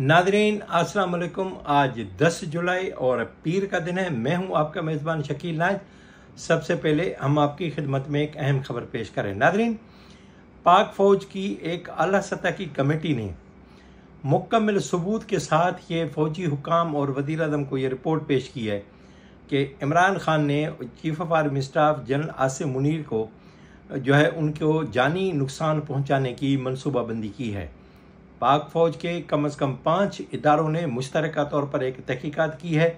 Nadreen वालेकुम आज 10 जुलाई और पीर का दिन है मैं हूं आपका मेज़बान शकील नाज सबसे पहले हम आपकी खिदमत में एक अहम खबर पेश करें नादरीन पाक फ़ौज की एक अला सतह की कमेटी ने मुकम्मल सबूत के साथ ये फ़ौजी हुकाम और वज़ी अजम को ये रिपोर्ट पेश की है कि इमरान खान ने chief of army staff general Asim Munir को जो है उनको जानी नुकसान पहुँचाने की मनसूबाबंदी की है पाक फौज के कम अज़ कम पाँच इदारों ने मुश्तर तौर पर एक तहकीक़त की है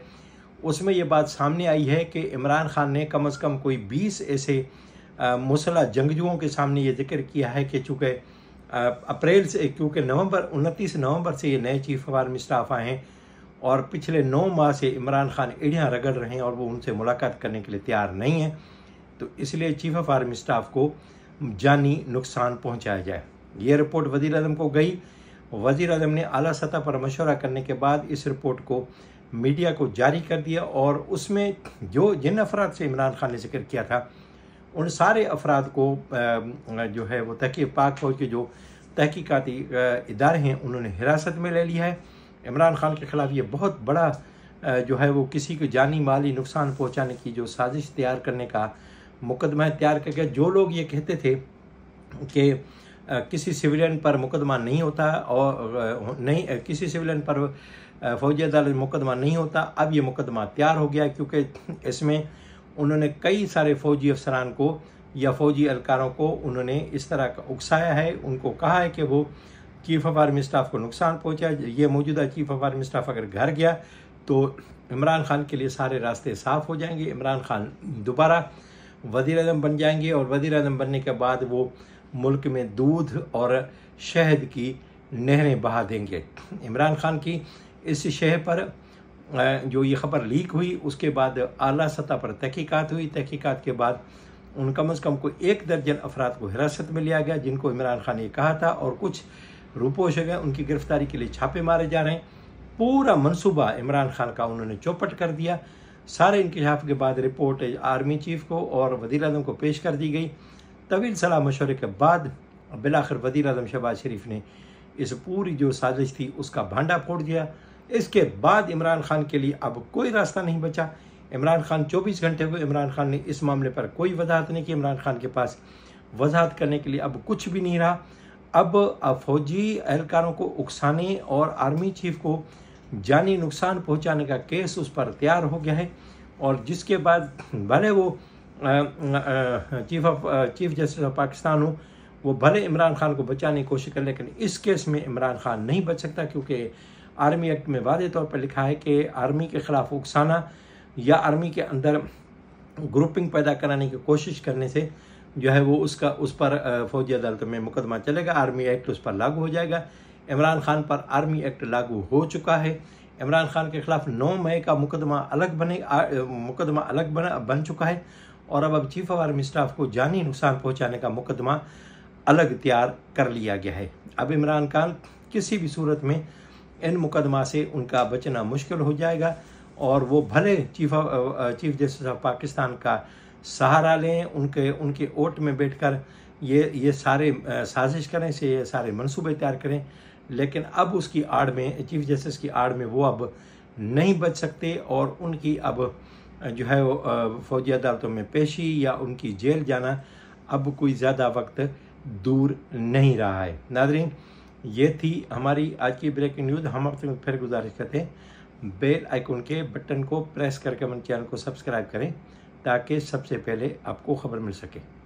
उसमें ये बात सामने आई है कि इमरान खान ने कम अज़ कम कोई बीस ऐसे मुसलह जंगजुओं के सामने ये जिक्र किया है कि चूंकि अप्रैल से क्योंकि नवंबर उनतीस नवंबर से ये नए चीफ ऑफ आर्मी स्टाफ आए हैं और पिछले नौ माह से इमरान खान एड़ियाँ रगड़ रहे हैं और वो उनसे मुलाकात करने के लिए तैयार नहीं हैं तो इसलिए चीफ ऑफ आर्मी स्टाफ को जानी नुकसान पहुँचाया जाए ये रिपोर्ट वजीर अजम को गई वजीर अजम ने अली सतह पर मशवरा करने के बाद इस रिपोर्ट को मीडिया को जारी कर दिया और उसमें जो जिन अफराद से इमरान खान ने जिक्र किया था उन सारे अफराद को जो है वो तहकी पाक फौज के जो तहकीकती इदारे हैं उन्होंने हिरासत में ले लिया है इमरान खान के ख़िलाफ़ ये बहुत बड़ा जो है वो किसी को जानी माली नुकसान पहुंचाने की जो साजिश तैयार करने का मुकदमा तैयार करके जो लोग ये कहते थे कि किसी सिविलियन पर मुकदमा नहीं होता और नहीं किसी सिविलियन पर फौजी अदालत मुकदमा नहीं होता अब ये मुकदमा तैयार हो गया क्योंकि इसमें उन्होंने कई सारे फौजी अफसरान को या फौजी अलकारों को उन्होंने इस तरह का उकसाया है उनको कहा है कि वो चीफ ऑफ आर्मी स्टाफ को नुकसान पहुंचा ये मौजूदा चीफ ऑफ आर्मी स्टाफ अगर घर गया तो इमरान खान के लिए सारे रास्ते साफ हो जाएंगे इमरान खान दोबारा वजीर अजम बन जाएंगे और वजीर अजम बनने के बाद वो मुल्क में दूध और शहद की नहरें बहा देंगे इमरान खान की इस शह पर जो ये खबर लीक हुई उसके बाद अली सतह पर तहकीकत हुई तहकीक़ात के बाद उन कम अज़ कम कोई एक दर्जन अफराद को हिरासत में लिया गया जिनको इमरान खान ने कहा था और कुछ रुपोश गए उनकी गिरफ्तारी के लिए छापे मारे जा रहे हैं पूरा मनसूबा इमरान खान का उन्होंने चौपट कर दिया सारे इंकशाफ के बाद रिपोर्ट आर्मी चीफ को और वजीर अजम को पेश कर दी गई तवील सलाह मशवरे के बाद बिलाखिर वजीर अजम शहबाज शरीफ ने इस पूरी जो साजिश थी उसका भांडा फोड़ दिया इसके बाद इमरान खान के लिए अब कोई रास्ता नहीं बचा इमरान खान 24 घंटे को इमरान खान ने इस मामले पर कोई वजाहत नहीं की इमरान खान के पास वजाहत करने के लिए अब कुछ भी नहीं रहा अब फौजी एहलकारों को उकसाने और आर्मी चीफ को जानी नुकसान पहुंचाने का केस उस पर तैयार हो गया है और जिसके बाद भले वो chief of chief justice of Pakistan हूँ वो भले इमरान खान को बचाने की कोशिश कर लेकिन इस केस में इमरान खान नहीं बच सकता क्योंकि आर्मी एक्ट में वादे तौर पर लिखा है कि आर्मी के ख़िलाफ़ उकसाना या आर्मी के अंदर ग्रुपिंग पैदा कराने की कोशिश करने से जो है वो उसका उस पर फौजी अदालत में मुकदमा चलेगा आर्मी एक्ट उस पर लागू हो जाएगा इमरान खान पर आर्मी एक्ट लागू हो चुका है इमरान खान के खिलाफ 9 मई का मुकदमा अलग बने मुकदमा अलग बना बन चुका है और अब अब चीफ ऑफ आर्मी स्टाफ को जानी नुकसान पहुंचाने का मुकदमा अलग तैयार कर लिया गया है अब इमरान खान किसी भी सूरत में इन मुकदमा से उनका बचना मुश्किल हो जाएगा और वो भले chief of chief justice of Pakistan का सहारा लें उनके उनके ओट में बैठकर ये ये सारे uh, साजिश करें से ये सारे मंसूबे तैयार करें लेकिन अब उसकी आड़ में चीफ जस्टिस की आड़ में वो अब नहीं बच सकते और उनकी अब जो है वो फौजी अदालतों में पेशी या उनकी जेल जाना अब कोई ज़्यादा वक्त दूर नहीं रहा है नादरी ये थी हमारी आज की ब्रेकिंग न्यूज़ हम आपसे फिर गुजारिश करते हैं बेल आइकन के बटन को प्रेस करके अपने चैनल को सब्सक्राइब करें ताकि सबसे पहले आपको खबर मिल सके